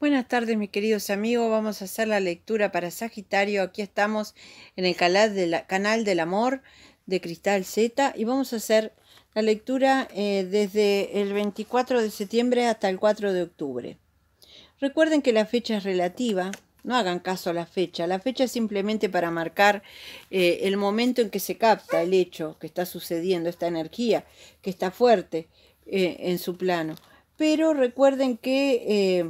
Buenas tardes mis queridos amigos, vamos a hacer la lectura para Sagitario, aquí estamos en el canal, del amor de Cristal Z y vamos a hacer la lectura eh, desde el 24 de septiembre hasta el 4 de octubre. Recuerden que la fecha es relativa, no hagan caso a la fecha, la fecha es simplemente para marcar eh, el momento en que se capta el hecho que está sucediendo, esta energía que está fuerte eh, en su plano. Pero recuerden que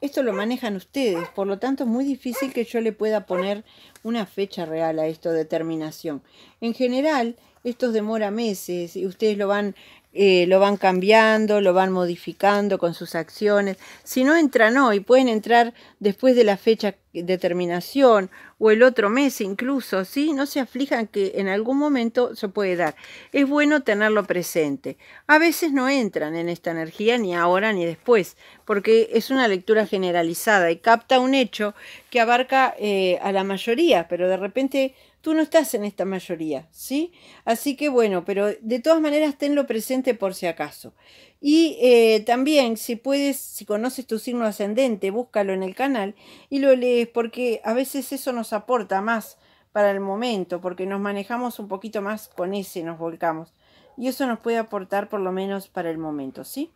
esto lo manejan ustedes, por lo tanto es muy difícil que yo le pueda poner una fecha real a esto de terminación. En general, esto demora meses y ustedes lo van eh, lo van cambiando, lo van modificando con sus acciones. Si no entran hoy, pueden entrar después de la fecha de terminación o el otro mes incluso, ¿sí? No se aflijan que en algún momento se puede dar. Es bueno tenerlo presente. A veces no entran en esta energía ni ahora ni después, porque es una lectura generalizada y capta un hecho que abarca eh, a la mayoría, pero de repente Tú no estás en esta mayoría, ¿sí? Así que bueno, pero de todas maneras tenlo presente por si acaso. Y eh, también, si puedes, si conoces tu signo ascendente, búscalo en el canal y lo lees, porque a veces eso nos aporta más para el momento, porque nos manejamos un poquito más con ese, nos volcamos. Y eso nos puede aportar por lo menos para el momento, ¿sí?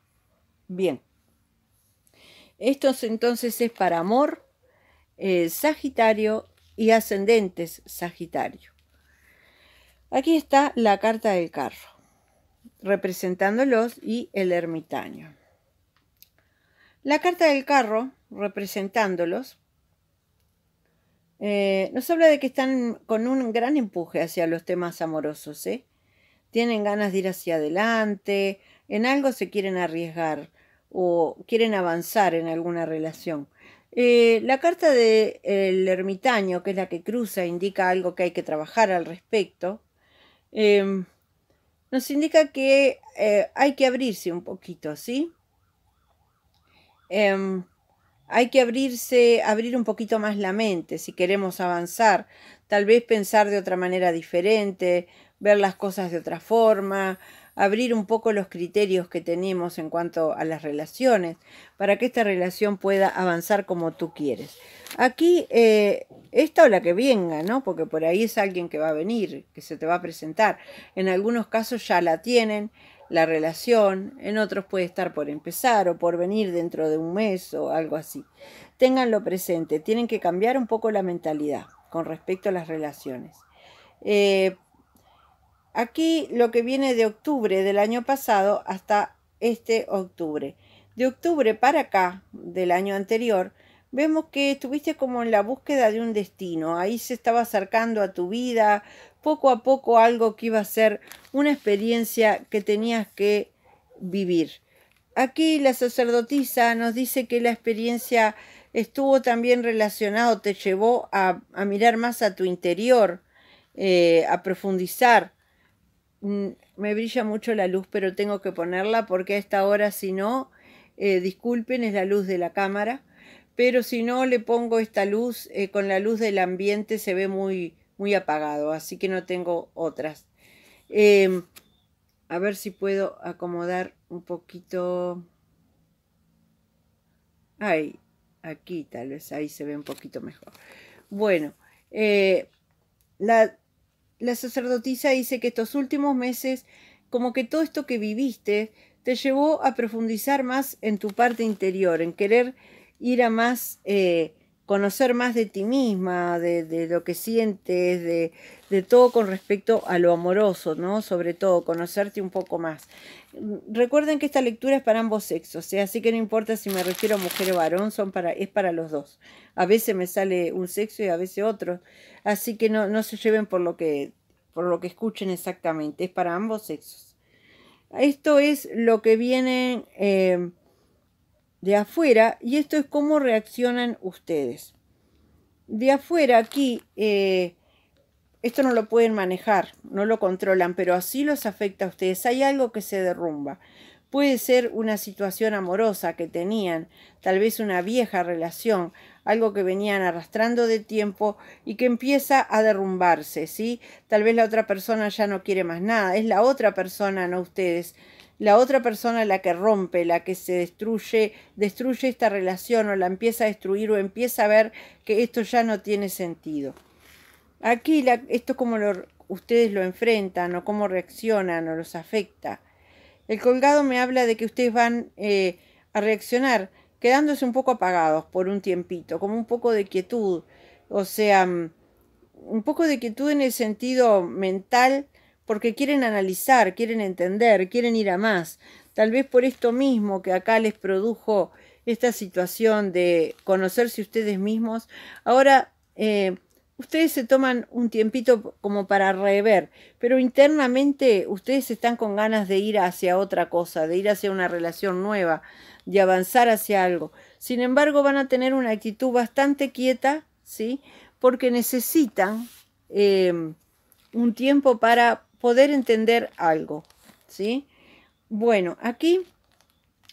Bien. Esto entonces es para amor, eh, Sagitario y ascendentes Sagitario. Aquí está la carta del carro, representándolos y el ermitaño. La carta del carro, representándolos, eh, nos habla de que están con un gran empuje hacia los temas amorosos. ¿eh? Tienen ganas de ir hacia adelante, en algo se quieren arriesgar o quieren avanzar en alguna relación. Eh, la carta del ermitaño, que es la que cruza, indica algo que hay que trabajar al respecto. Em, nos indica que eh, hay que abrirse un poquito, ¿sí? Em, hay que abrirse, abrir un poquito más la mente si queremos avanzar. Tal vez pensar de otra manera diferente, ver las cosas de otra forma, abrir un poco los criterios que tenemos en cuanto a las relaciones, para que esta relación pueda avanzar como tú quieres. Aquí, eh, esta o la que venga, ¿no? Porque por ahí es alguien que va a venir, que se te va a presentar. En algunos casos ya la tienen, la relación, en otros puede estar por empezar o por venir dentro de un mes o algo así. Ténganlo presente, tienen que cambiar un poco la mentalidad con respecto a las relaciones. Eh, Aquí lo que viene de octubre del año pasado hasta este octubre. De octubre para acá, del año anterior, vemos que estuviste como en la búsqueda de un destino. Ahí se estaba acercando a tu vida, poco a poco algo que iba a ser una experiencia que tenías que vivir. Aquí la sacerdotisa nos dice que la experiencia estuvo también relacionado, te llevó a, mirar más a tu interior, eh, a profundizar Mm, me brilla mucho la luz, pero tengo que ponerla porque a esta hora, si no, eh, disculpen, es la luz de la cámara, pero si no le pongo esta luz, eh, con la luz del ambiente se ve muy, muy apagado, así que no tengo otras. Em, a ver si puedo acomodar un poquito. Ay, aquí tal vez, ahí se ve un poquito mejor. Bueno, eh, la la sacerdotisa dice que estos últimos meses, como que todo esto que viviste, te llevó a profundizar más en tu parte interior, en querer ir a más, eh, conocer más de ti misma, de lo que sientes, de, de todo con respecto a lo amoroso, ¿no? Sobre todo, conocerte un poco más. Recuerden que esta lectura es para ambos sexos, ¿eh? así que no importa si me refiero a mujer o varón, son para, es para los dos. A veces me sale un sexo y a veces otro, así que no, se lleven por lo que, por lo que escuchen exactamente, es para ambos sexos. Esto es lo que viene eh, de afuera y esto es cómo reaccionan ustedes. De afuera aquí eh, esto no lo pueden manejar, no lo controlan, pero así los afecta a ustedes. Hay algo que se derrumba. Puede ser una situación amorosa que tenían, tal vez una vieja relación, algo que venían arrastrando de tiempo y que empieza a derrumbarse, ¿sí? Tal vez la otra persona ya no quiere más nada, es la otra persona, no ustedes. La otra persona la que rompe, la que se destruye, destruye esta relación o la empieza a destruir o empieza a ver que esto ya no tiene sentido. Aquí la, esto como lo, ustedes lo enfrentan o cómo reaccionan o los afecta. El colgado me habla de que ustedes van eh, a reaccionar quedándose un poco apagados por un tiempito, como un poco de quietud, o sea, mm, un poco de quietud en el sentido mental, porque quieren analizar, quieren entender, quieren ir a más. Tal vez por esto mismo que acá les produjo esta situación de conocerse ustedes mismos, ahora eh, ustedes se toman un tiempito como para rever, pero internamente ustedes están con ganas de ir hacia otra cosa, de ir hacia una relación nueva, de avanzar hacia algo. Sin embargo, van a tener una actitud bastante quieta, ¿sí? Porque necesitan em, un tiempo para poder entender algo, ¿sí? Bueno, aquí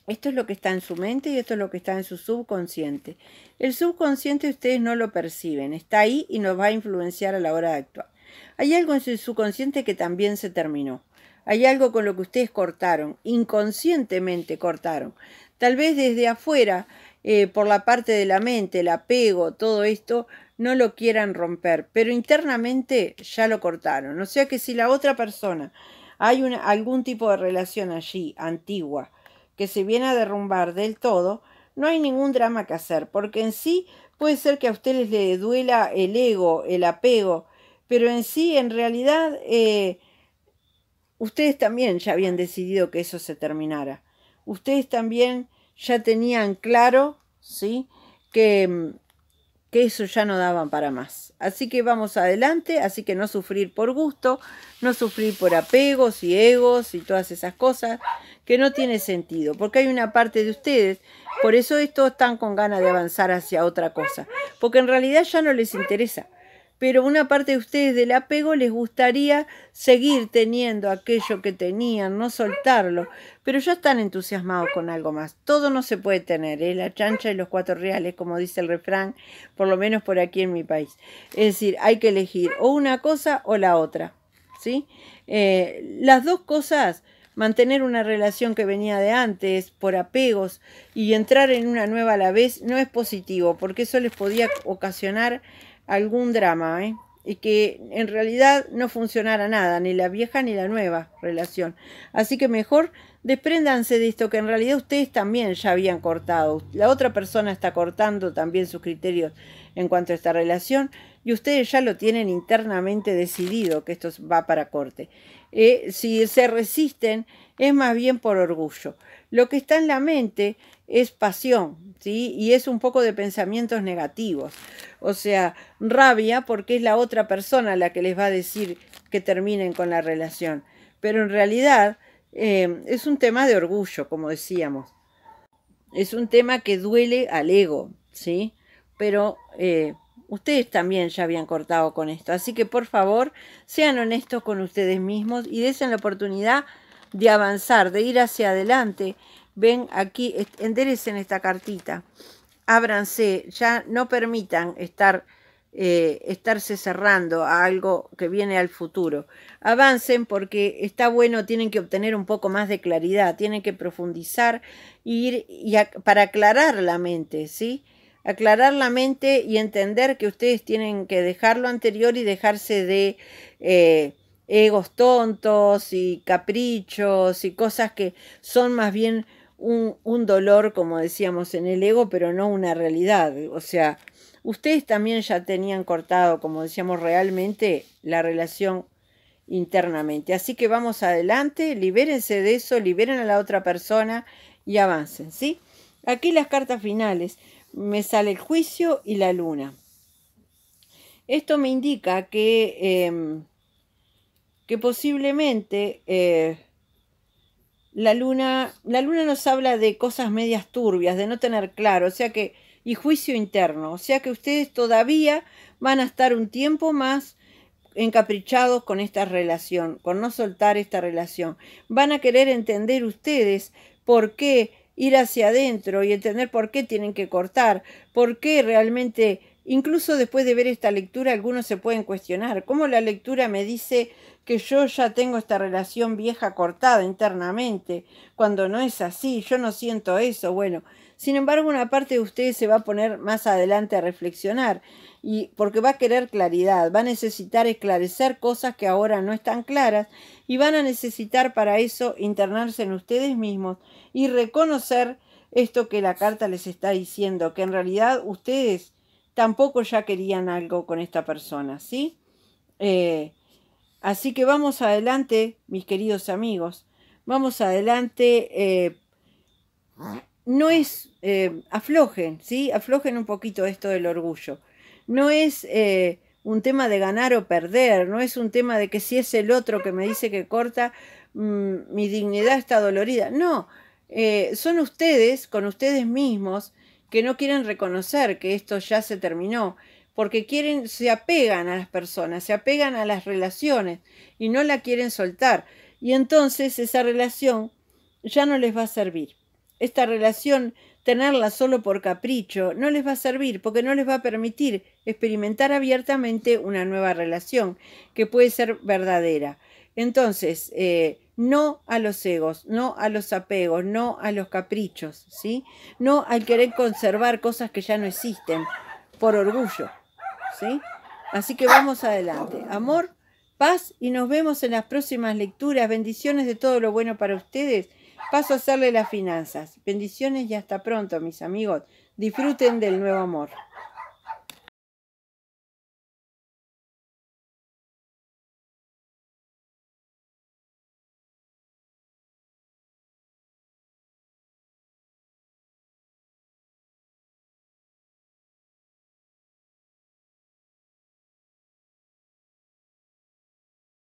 esto es lo que está en su mente y esto es lo que está en su subconsciente. El subconsciente ustedes no lo perciben, está ahí y nos va a influenciar a la hora de actuar. Hay algo en su subconsciente que también se terminó. Hay algo con lo que ustedes cortaron, inconscientemente cortaron. Tal vez desde afuera, eh, por la parte de la mente, el apego, todo esto, no lo quieran romper, pero internamente ya lo cortaron. O sea que si la otra persona, hay algún tipo de relación allí antigua, que se viene a derrumbar del todo, no hay ningún drama que hacer, porque en sí puede ser que a ustedes les duela el ego, el apego, pero en sí, en realidad, eh, ustedes también ya habían decidido que eso se terminara. Ustedes también ya tenían claro, ¿sí? Que mm, que eso ya no daban para más. Así que vamos adelante, así que no sufrir por gusto, no sufrir por apegos y egos y todas esas cosas, que no tiene sentido, porque hay una parte de ustedes, por eso estos están con ganas de avanzar hacia otra cosa, porque en realidad ya no les interesa pero una parte de ustedes del apego les gustaría seguir teniendo aquello que tenían, no soltarlo, pero ya están entusiasmados con algo más. Todo no se puede tener, ¿eh? la chancha y los cuatro reales, como dice el refrán, por lo menos por aquí en mi país. Es decir, hay que elegir o una cosa o la otra, ¿sí? Eh, las dos cosas mantener una relación que venía de antes por apegos y entrar en una nueva a la vez no es positivo, porque eso les podía ocasionar algún drama, ¿eh? y que en realidad no funcionara nada, ni la vieja ni la nueva relación. Así que mejor despréndanse de esto, que en realidad ustedes también ya habían cortado. La otra persona está cortando también sus criterios en cuanto a esta relación y ustedes ya lo tienen internamente decidido que esto va para corte. Eh, si se resisten, es más bien por orgullo. Lo que está en la mente es pasión, ¿sí? Y es un poco de pensamientos negativos o sea, rabia porque es la otra persona la que les va a decir que terminen con la relación. Pero en realidad em, es un tema de orgullo, como decíamos. Es un tema que duele al ego, ¿sí? Pero eh, ustedes también ya habían cortado con esto. Así que por favor, sean honestos con ustedes mismos y desen la oportunidad de avanzar, de ir hacia adelante. Ven aquí, enderecen esta cartita ábranse, ya no permitan estar, eh, estarse cerrando a algo que viene al futuro. Avancen porque está bueno, tienen que obtener un poco más de claridad, tienen que profundizar ir para aclarar la mente, ¿sí? aclarar la mente y entender que ustedes tienen que dejar lo anterior y dejarse de eh, egos tontos y caprichos y cosas que son más bien un, dolor, como decíamos, en el ego, pero no una realidad. O sea, ustedes también ya tenían cortado, como decíamos, realmente la relación internamente. Así que vamos adelante, libérense de eso, liberen a la otra persona y avancen, ¿sí? Aquí las cartas finales. Me sale el juicio y la luna. Esto me indica que, em, que posiblemente eh, la luna, la luna nos habla de cosas medias turbias, de no tener claro, o sea que, y juicio interno, o sea que ustedes todavía van a estar un tiempo más encaprichados con esta relación, con no soltar esta relación. Van a querer entender ustedes por qué ir hacia adentro y entender por qué tienen que cortar, por qué realmente, incluso después de ver esta lectura, algunos se pueden cuestionar, cómo la lectura me dice que yo ya tengo esta relación vieja cortada internamente, cuando no es así, yo no siento eso. Bueno, sin embargo, una parte de ustedes se va a poner más adelante a reflexionar, y porque va a querer claridad, va a necesitar esclarecer cosas que ahora no están claras, y van a necesitar para eso internarse en ustedes mismos y reconocer esto que la carta les está diciendo, que en realidad ustedes tampoco ya querían algo con esta persona, ¿sí? Eh, Así que vamos adelante, mis queridos amigos. Vamos adelante. Eh, no es, eh, aflojen, ¿sí? Aflojen un poquito esto del orgullo. No es eh, un tema de ganar o perder, no es un tema de que si es el otro que me dice que corta, mm, mi dignidad está dolorida. No, son ustedes, con ustedes mismos, que no quieren reconocer que esto ya se terminó, porque quieren, se apegan a las personas, se apegan a las relaciones y no la quieren soltar. Y entonces esa relación ya no les va a servir. Esta relación, tenerla solo por capricho, no les va a servir porque no les va a permitir experimentar abiertamente una nueva relación que puede ser verdadera. Entonces, eh, no a los egos, no a los apegos, no a los caprichos, ¿sí? No al querer conservar cosas que ya no existen por orgullo. Así que vamos adelante. Amor, paz y nos vemos en las próximas lecturas. Bendiciones de todo lo bueno para ustedes. Paso a hacerle las finanzas. Bendiciones y hasta pronto, mis amigos. Disfruten del nuevo amor.